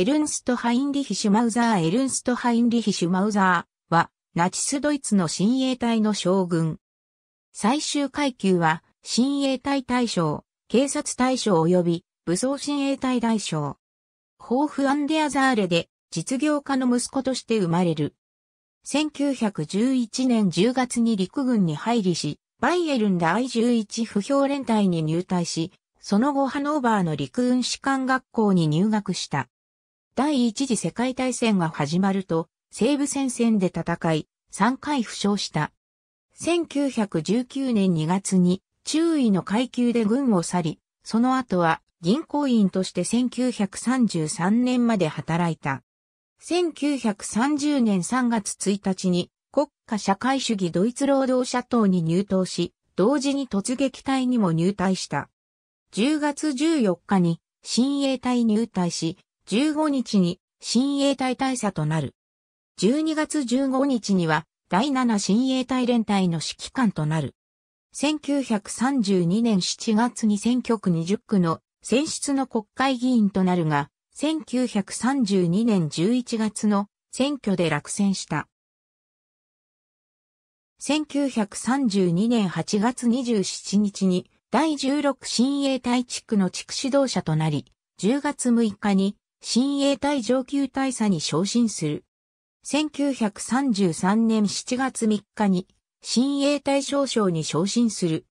エルンスト・ハインリヒ・シュマウザーエルンスト・ハインリヒ・シュマウザーは、ナチスドイツの親衛隊の将軍。最終階級は、親衛隊大将、警察大将及び武装親衛隊大将。ホーフ・アンデアザーレで実業家の息子として生まれる。1911年10月に陸軍に入りし、バイエルン第11不評連隊に入隊し、その後ハノーバーの陸軍士官学校に入学した。第一次世界大戦が始まると、西部戦線で戦い、3回負傷した。1919年2月に中尉の階級で軍を去り、その後は銀行員として1933年まで働いた。1930年3月1日に国家社会主義ドイツ労働者党に入党し、同時に突撃隊にも入隊した。10月14日に新衛隊入隊し、15日に新衛隊大佐となる。12月15日には第7新衛隊連隊の指揮官となる。1932年7月に選挙区20区の選出の国会議員となるが、1932年11月の選挙で落選した。1932年8月27日に第16新衛隊地区の地区指導者となり、10月6日に新栄隊上級大佐に昇進する。1933年7月3日に、新栄隊少将に昇進する。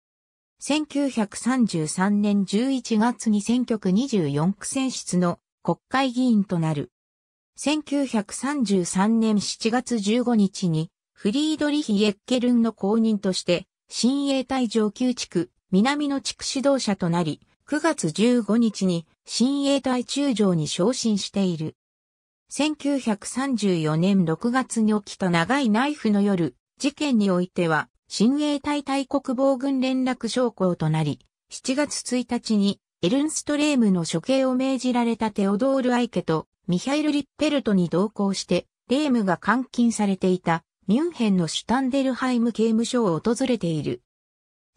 1933年11月に選挙区24区選出の国会議員となる。1933年7月15日に、フリードリヒ・エッケルンの公認として、新栄隊上級地区、南の地区指導者となり、9月15日に新衛隊中将に昇進している。1934年6月に起きた長いナイフの夜、事件においては、新衛隊大国防軍連絡将校となり、7月1日にエルンストレームの処刑を命じられたテオドール・アイケとミハイル・リッペルトに同行して、レームが監禁されていたミュンヘンのシュタンデルハイム刑務所を訪れている。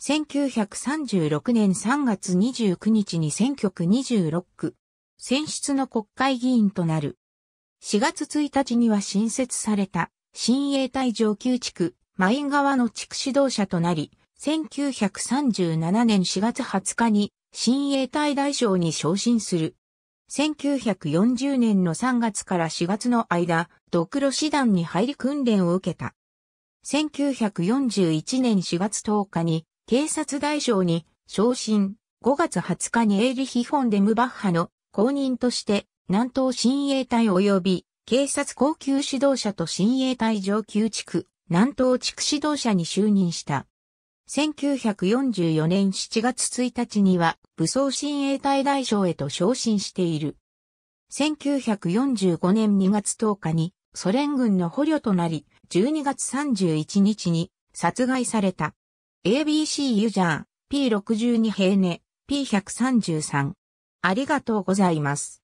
1936年3月29日に選挙区26区、選出の国会議員となる。4月1日には新設された、新栄隊上級地区、前川の地区指導者となり、1937年4月20日に、新栄隊大将に昇進する。1940年の3月から4月の間、ドクロ師団に入り訓練を受けた。1941年4月10日に警察大将に昇進。5月20日にエイリヒ・フォンデムバッハの公認として南東親衛隊及び警察高級指導者と親衛隊上級地区南東地区指導者に就任した。1944年7月1日には武装親衛隊大将へと昇進している。1945年2月10日にソ連軍の捕虜となり、12月31日に殺害された。ABC ユジャー、P62 平年 P133。ありがとうございます。